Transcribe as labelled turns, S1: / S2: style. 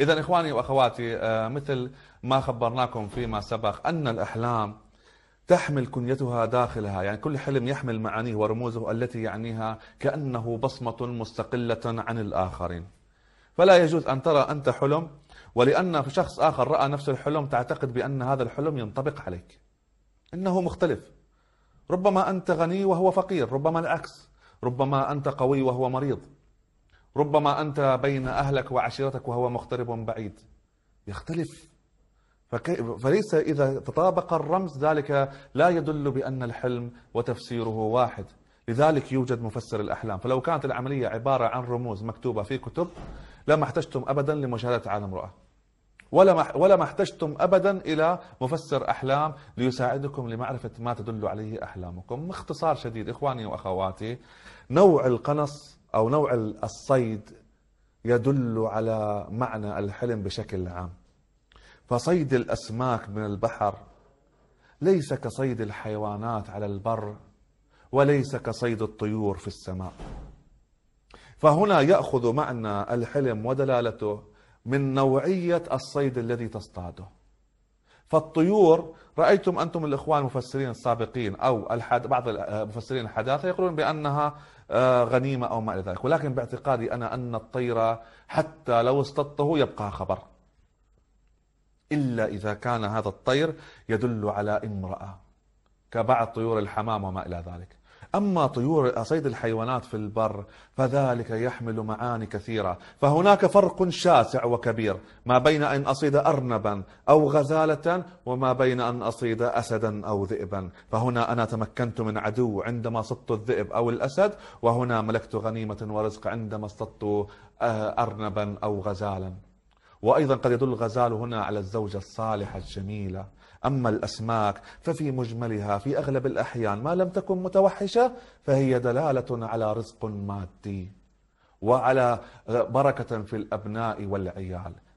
S1: إذا إخواني وأخواتي آه، مثل ما خبرناكم فيما سبق أن الأحلام تحمل كنيتها داخلها يعني كل حلم يحمل معانيه ورموزه التي يعنيها كأنه بصمة مستقلة عن الآخرين فلا يجوز أن ترى أنت حلم ولأن شخص آخر رأى نفس الحلم تعتقد بأن هذا الحلم ينطبق عليك إنه مختلف ربما أنت غني وهو فقير ربما العكس ربما أنت قوي وهو مريض ربما أنت بين أهلك وعشيرتك وهو مغترب بعيد يختلف فليس إذا تطابق الرمز ذلك لا يدل بأن الحلم وتفسيره واحد لذلك يوجد مفسر الأحلام فلو كانت العملية عبارة عن رموز مكتوبة في كتب لما احتجتم أبدا لمشاهدة عالم رؤى ولا ما ولا ما احتجتم ابدا الى مفسر احلام ليساعدكم لمعرفه ما تدل عليه احلامكم، باختصار شديد اخواني واخواتي نوع القنص أو نوع الصيد يدل على معنى الحلم بشكل عام فصيد الأسماك من البحر ليس كصيد الحيوانات على البر وليس كصيد الطيور في السماء فهنا يأخذ معنى الحلم ودلالته من نوعية الصيد الذي تصطاده فالطيور رأيتم أنتم الإخوان المفسرين السابقين أو الحد... بعض آه، مفسرين الحداثة يقولون بأنها آه، غنيمة أو ما إلى ذلك ولكن باعتقادي أنا أن الطير حتى لو استطه يبقى خبر إلا إذا كان هذا الطير يدل على امرأة كبعض طيور الحمام وما إلى ذلك أما طيور صيد الحيوانات في البر فذلك يحمل معاني كثيرة فهناك فرق شاسع وكبير ما بين أن أصيد أرنبا أو غزالة وما بين أن أصيد أسدا أو ذئبا فهنا أنا تمكنت من عدو عندما صدت الذئب أو الأسد وهنا ملكت غنيمة ورزق عندما اصطدت آه، أرنبا أو غزالا وأيضا قد يدل الغزال هنا على الزوجة الصالحة الجميلة أما الأسماك ففي مجملها في أغلب الأحيان ما لم تكن متوحشة فهي دلالة على رزق مادي وعلى بركة في الأبناء والعيال